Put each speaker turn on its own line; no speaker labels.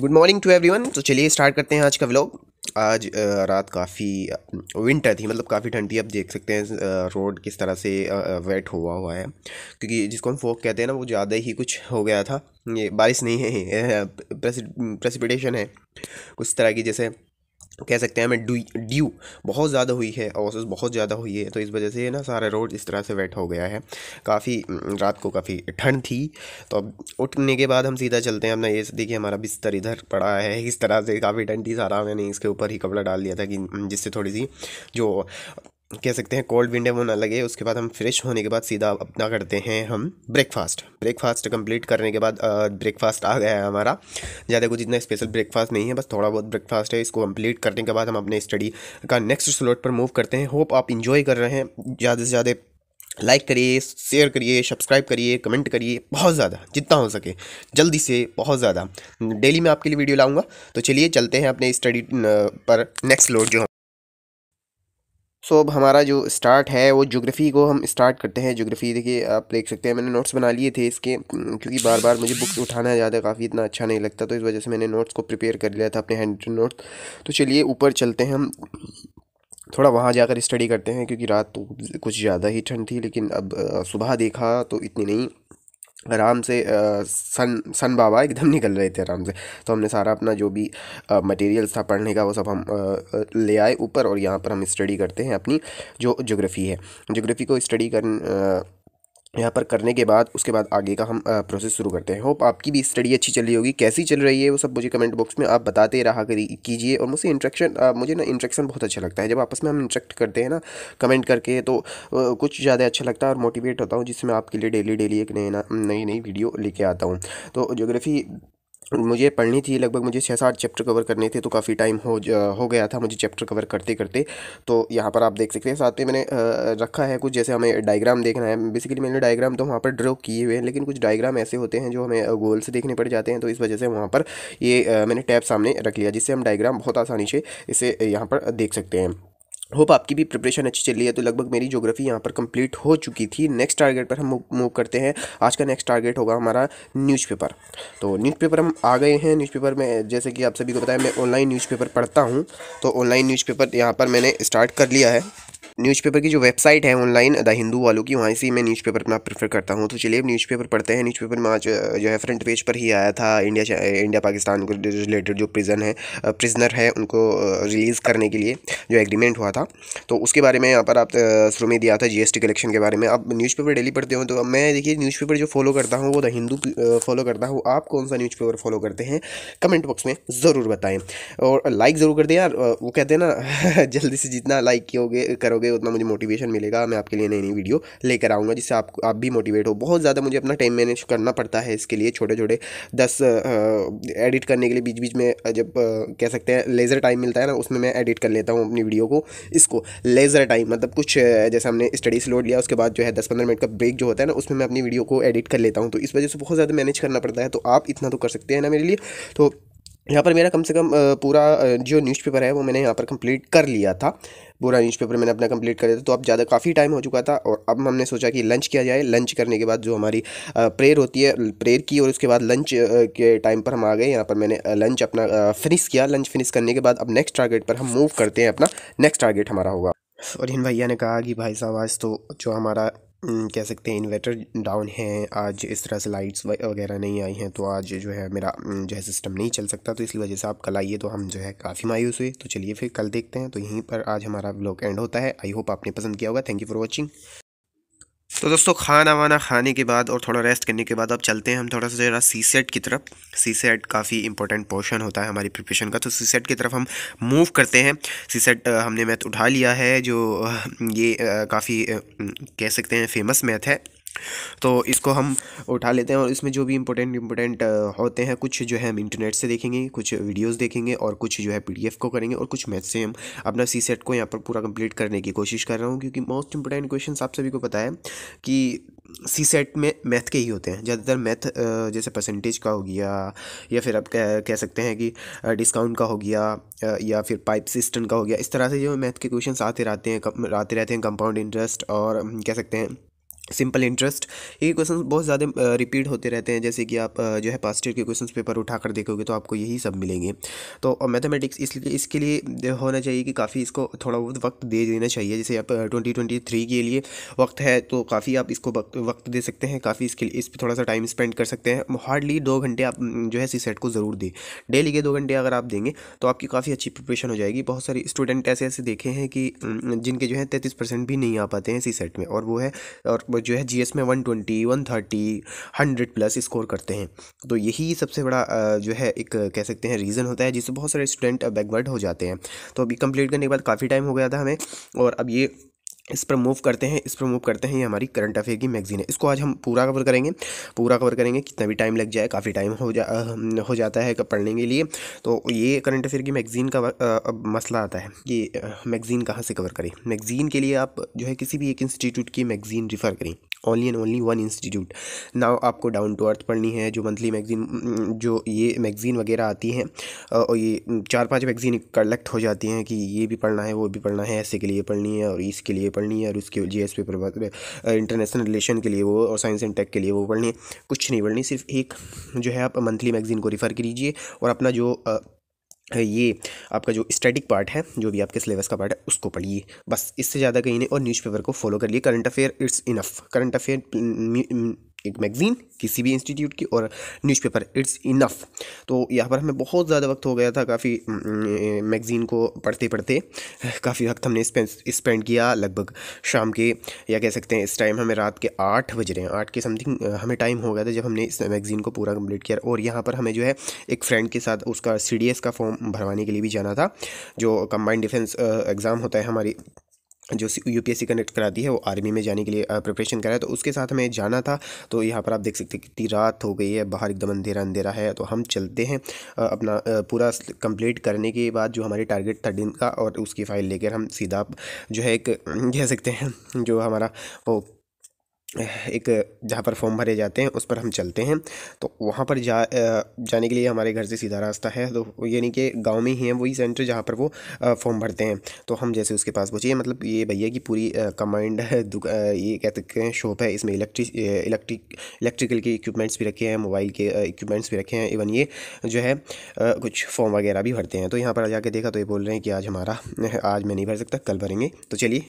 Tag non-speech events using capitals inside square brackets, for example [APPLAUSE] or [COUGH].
good morning to everyone तो चलिए start करते हैं आज का व्लॉग आज रात काफ़ी विंटर थी मतलब काफ़ी ठंड थी अब देख सकते हैं रोड किस तरह से वेट हुआ हुआ है क्योंकि जिसको हम फोक कहते हैं ना वो ज़्यादा ही कुछ हो गया था ये बारिश नहीं है प्रेसिपिटेशन है कुछ तरह की जैसे तो कह सकते हैं हमें ड्यू बहुत ज़्यादा हुई है औसस बहुत ज़्यादा हुई है तो इस वजह से ना सारा रोड इस तरह से वेट हो गया है काफ़ी रात को काफ़ी ठंड थी तो अब उठने के बाद हम सीधा चलते हैं अपना ये देखिए हमारा बिस्तर इधर पड़ा है इस तरह से काफ़ी ठंड थी सारा मैंने इसके ऊपर ही कपड़ा डाल दिया था कि जिससे थोड़ी सी जो कह सकते हैं कोल्ड विंडे वो ना लगे उसके बाद हम फ्रेश होने के बाद सीधा अपना करते हैं हम ब्रेकफास्ट ब्रेकफास्ट कंप्लीट करने के बाद ब्रेकफास्ट आ गया है हमारा ज़्यादा कुछ इतना स्पेशल ब्रेकफास्ट नहीं है बस थोड़ा बहुत ब्रेकफास्ट है इसको कंप्लीट करने के बाद हम अपने स्टडी का नेक्स्ट स्लॉट पर मूव करते हैं होप आप इन्जॉय कर रहे हैं ज़्यादा से ज़्यादा लाइक करिए शेयर करिए सब्सक्राइब करिए कमेंट करिए बहुत ज़्यादा जितना हो सके जल्दी से बहुत ज़्यादा डेली मैं आपके लिए वीडियो लाऊंगा तो चलिए चलते हैं अपने स्टडी पर नेक्स्ट लोड जो सो अब हमारा जो स्टार्ट है वो जोग्राफ़ी को हम स्टार्ट करते हैं जोग्राफ़ी देखिए आप देख सकते हैं मैंने नोट्स बना लिए थे इसके हम्म, क्योंकि बार बार मुझे बुक्स उठाना ज़्यादा काफ़ी इतना अच्छा नहीं लगता तो इस वजह से मैंने नोट्स को प्रिपेयर कर लिया था अपने हैंड रिटन नोट्स तो चलिए ऊपर चलते हैं हम थोड़ा वहाँ जाकर स्टडी करते हैं क्योंकि रात तो कुछ ज़्यादा ही ठंड थी लेकिन अब सुबह देखा तो इतनी नहीं आराम से आ, सन सन बाबा एकदम निकल रहे थे आराम से तो हमने सारा अपना जो भी मटेरियल्स था पढ़ने का वो सब हम आ, ले आए ऊपर और यहाँ पर हम स्टडी करते हैं अपनी जो जोग्राफ़ी है जोग्राफ़ी को स्टडी कर यहाँ पर करने के बाद उसके बाद आगे का हम प्रोसेस शुरू करते हैं होप आपकी भी स्टडी अच्छी चल रही होगी कैसी चल रही है वो सब मुझे कमेंट बॉक्स में आप बताते रहा कीजिए और मुझसे इंट्रैक्शन मुझे ना इंट्रेक्शन बहुत अच्छा लगता है जब आपस में हम इंट्रैक्ट करते हैं ना कमेंट करके तो कुछ ज़्यादा अच्छा लगता है और मोटिवेट होता हूँ जिससे मैं आपके लिए डेली डेली एक नई नई नई वीडियो लेके आता हूँ तो जोग्राफी मुझे पढ़नी थी लगभग मुझे छः सात चैप्टर कवर करने थे तो काफ़ी टाइम हो हो गया था मुझे चैप्टर कवर करते करते तो यहाँ पर आप देख सकते हैं साथ में मैंने रखा है कुछ जैसे हमें डायग्राम देखना है बेसिकली मैंने डायग्राम तो वहाँ पर ड्रॉ किए हुए हैं लेकिन कुछ डायग्राम ऐसे होते हैं जो हमें गोल से देखने पड़ जाते हैं तो इस वजह से वहाँ पर ये मैंने टैब सामने रख लिया जिससे हम डायग्राम बहुत आसानी से इसे यहाँ पर देख सकते हैं होप आपकी भी प्रिपरेशन अच्छी चल रही है तो लगभग मेरी ज्योग्राफी यहाँ पर कंप्लीट हो चुकी थी नेक्स्ट टारगेट पर हम मूव करते हैं आज का नेक्स्ट टारगेट होगा हमारा न्यूज़पेपर तो न्यूज़पेपर हम आ गए हैं न्यूज़पेपर में जैसे कि आप सभी को बताया मैं ऑनलाइन न्यूज़पेपर पढ़ता हूँ तो ऑनलाइन न्यूज़पेपर यहाँ पर मैंने स्टार्ट कर लिया है न्यूज़पेपर की जो वेबसाइट है ऑनलाइन द हिंदू वालों की वहाँ से मैं न्यूज़पेपर अपना प्रेफर करता हूँ तो चलिए न्यूज़पेपर पढ़ते हैं न्यूज़पेपर में आज जो है फ्रंट पेज पर ही आया था इंडिया इंडिया पाकिस्तान को रिलेटेड जो प्रिजन है प्रिजनर है उनको रिलीज़ करने के लिए जो एग्रीमेंट हुआ था तो उसके बारे में यहाँ पर आप शुरू में दिया था जी कलेक्शन के बारे में आप न्यूज़ डेली पढ़ते हो तो मैं देखिए न्यूज़ जो फॉलो करता हूँ वो द हिंदू फॉलो करता हूँ आप कौन सा न्यूज़ फॉलो करते हैं कमेंट बॉक्स में ज़रूर बताएं और लाइक ज़रूर कर दें यार वो कहते हैं ना [LAUGHS] जल्दी से जितना लाइक कियोगे करोगे करोगे उतना मुझे मोटिवेशन मिलेगा मैं आपके लिए नई नई वीडियो लेकर आऊँगा जिससे आप आप भी मोटिवेट हो बहुत ज़्यादा मुझे अपना टाइम मैनेज करना पड़ता है इसके लिए छोटे छोटे दस एडिट करने के लिए बीच बीच में जब कह सकते हैं लेज़र टाइम मिलता है ना उसमें मैं एडिट कर लेता हूँ अपनी वीडियो को इसको लेज़र टाइम मतलब कुछ जैसे हमने स्टडीज़ लोड लिया उसके बाद जो है दस पंद्रह मिनट का ब्रेक जो होता है ना उसमें मैं अपनी वीडियो को एडिट कर लेता हूँ तो इस वजह से बहुत ज़्यादा मैनेज करना पड़ता है तो आप इतना तो कर सकते हैं ना मेरे लिए तो यहाँ पर मेरा कम से कम पूरा जो न्यूज़पेपर है वो मैंने यहाँ पर कंप्लीट कर लिया था पूरा न्यूज़पेपर मैंने अपना कंप्लीट कर लिया था तो अब ज़्यादा काफ़ी टाइम हो चुका था और अब हमने सोचा कि लंच किया जाए लंच करने के बाद जो हमारी प्रेयर होती है प्रेयर की और उसके बाद लंच के टाइम पर हम आ गए यहाँ पर मैंने लंच अपना फिनिश किया लंच फिनिश करने के बाद अब नेक्स्ट टारगेट पर हम मूव करते हैं अपना नेक्स्ट टारगेट हमारा होगा और इन भैया ने कहा कि भाई साहब आज तो जो हमारा कह सकते हैं इन्वर्टर डाउन है आज इस तरह से लाइट्स वगैरह नहीं आई हैं तो आज जो है मेरा जो है सिस्टम नहीं चल सकता तो इसलिए वजह से आप कल आइए तो हम जो है काफ़ी मायूस हुए तो चलिए फिर कल देखते हैं तो यहीं पर आज हमारा ब्लॉग एंड होता है आई होप आपने पसंद किया होगा थैंक यू फॉर वॉचिंग तो दोस्तों खाना वाना खाने के बाद और थोड़ा रेस्ट करने के बाद अब चलते हैं हम थोड़ा सा ज़रा सी सेट की तरफ सी सेट काफ़ी इंपॉर्टेंट पोर्शन होता है हमारी प्रिपरेशन का तो सी सेट की तरफ हम मूव करते हैं सी सेट हमने मैथ उठा लिया है जो ये काफ़ी कह सकते हैं फेमस मैथ है तो इसको हम उठा लेते हैं और इसमें जो भी इम्पोर्टेंट इम्पोर्टेंट होते हैं कुछ जो है हम इंटरनेट से देखेंगे कुछ वीडियोस देखेंगे और कुछ जो है पीडीएफ को करेंगे और कुछ मैथ से हम अपना सी सेट को यहाँ पर पूरा कंप्लीट करने की कोशिश कर रहा हूँ क्योंकि मोस्ट इम्पोर्टेंट क्वेश्चन आप सभी को पता है कि सी सेट में मैथ के ही होते हैं ज़्यादातर मैथ जैसे परसेंटेज का हो गया या फिर आप कह, कह सकते हैं कि डिस्काउंट का हो गया या फिर पाइप सिस्टम का हो गया इस तरह से जो मैथ के क्वेश्चन आते रहते हैं आते रहते हैं कंपाउंड इंटरेस्ट और कह सकते हैं सिंपल इंटरेस्ट ये क्वेश्चन बहुत ज़्यादा रिपीट होते रहते हैं जैसे कि आप जो है पास्ट ईयर के क्वेश्चन पेपर उठा कर देखोगे तो आपको यही सब मिलेंगे तो मैथमेटिक्स इसलिए इसके लिए होना चाहिए कि काफ़ी इसको थोड़ा बहुत वक्त दे देना चाहिए जैसे आप ट्वेंटी ट्वेंटी थ्री के लिए वक्त है तो काफ़ी आप इसको वक्त दे सकते हैं काफ़ी इसके लिए इस पर थोड़ा सा टाइम स्पेंड कर सकते हैं हार्डली दो घंटे आप जो है सी सेट को ज़रूर दें डेली के दो घंटे अगर आप देंगे तो आपकी काफ़ी अच्छी प्रिपरेशन हो जाएगी बहुत सारे स्टूडेंट ऐसे ऐसे देखे हैं कि जिनके जो है तैंतीस परसेंट भी नहीं आ पाते हैं सी सेट में और वो है और नंबर जो है जीएस में one twenty one thirty hundred plus score करते हैं तो यही सबसे बड़ा जो है एक कह सकते हैं रीज़न होता है जिससे बहुत सारे स्टूडेंट बैकवर्ड हो जाते हैं तो अभी कंप्लीट करने के बाद काफ़ी टाइम हो गया था हमें और अब ये इस पर मूव करते हैं इस पर मूव करते हैं ये हमारी करंट अफेयर की मैगजीन है इसको आज हम पूरा कवर करेंगे पूरा कवर करेंगे कितना भी टाइम लग जाए काफ़ी टाइम हो जा हो जाता है पढ़ने के लिए तो ये करंट अफेयर की मैगजीन का अब मसला आता है कि मैगजीन कहाँ से कवर करें मैगजीन के लिए आप जो है किसी भी एक इंस्टीट्यूट की मैगजीन रिफ़र करें only and only one institute now आपको डाउन टू अर्थ पढ़नी है जो मंथली मैगजीन जो ये मैगज़ीन वगैरह आती हैं और ये चार पांच मैगज़ीन कलेक्ट हो जाती हैं कि ये भी पढ़ना है वो भी पढ़ना है ऐसे के लिए पढ़नी है और इसके लिए पढ़नी है और उसके G S paper international relation के लिए वो और साइंस एंड टेक के लिए वो पढ़नी है कुछ नहीं पढ़नी सिर्फ एक जो है आप मंथली मैगज़ीन को रिफ़र कीजिए और अपना जो ये आपका जो स्टैटिक पार्ट है जो भी आपके सिलेबस का पार्ट है उसको पढ़िए बस इससे ज़्यादा कहीं नहीं और न्यूज़पेपर को फॉलो कर लिए current affair it's enough current affair एक मैगज़ीन किसी भी इंस्टीट्यूट की और न्यूज़पेपर इट्स इनफ तो यहाँ पर हमें बहुत ज़्यादा वक्त हो गया था काफ़ी मैगज़ीन को पढ़ते पढ़ते काफ़ी वक्त हमने स्पेंड किया लगभग शाम के या कह सकते हैं इस टाइम हमें रात के आठ बज रहे हैं आठ के समथिंग हमें टाइम हो गया था जब हमने इस मैगज़ीन को पूरा कम्प्लीट किया और यहाँ पर हमें जो है एक फ्रेंड के साथ उसका सी का फॉर्म भरवाने के लिए भी जाना था जो कम्बाइंड डिफेंस एग्ज़ाम होता है हमारी जो यू पी कनेक्ट करा दी है वो आर्मी में जाने के लिए प्रिपरेशन करा है तो उसके साथ हमें जाना था तो यहाँ पर आप देख सकते हैं कितनी रात हो गई है बाहर एकदम अंधेरा अंधेरा है तो हम चलते हैं अपना पूरा कंप्लीट करने के बाद जो हमारी टारगेट था दिन का और उसकी फ़ाइल लेकर हम सीधा जो है एक कह सकते हैं जो हमारा वो एक जहाँ पर फॉर्म भरे जाते हैं उस पर हम चलते हैं तो वहाँ पर जा जाने के लिए हमारे घर से सीधा रास्ता है तो यानी कि गांव में ही है वही सेंटर जहाँ पर वो फॉर्म भरते हैं तो हम जैसे उसके पास पहुँचे मतलब ये भैया की पूरी कमांड है ये कह सकते हैं शॉप है इसमें इलेक्ट्रिक इलेक्ट्रिक इलेक्ट्रिकल के इक्वमेंट्स भी रखे हैं मोबाइल के इक्वमेंट्स भी रखे हैं इवन ये जो है कुछ फॉर्म वगैरह भी भरते हैं तो यहाँ पर जाके देखा तो ये बोल रहे हैं कि आज हमारा आज मैं नहीं भर सकता कल भरेंगे तो चलिए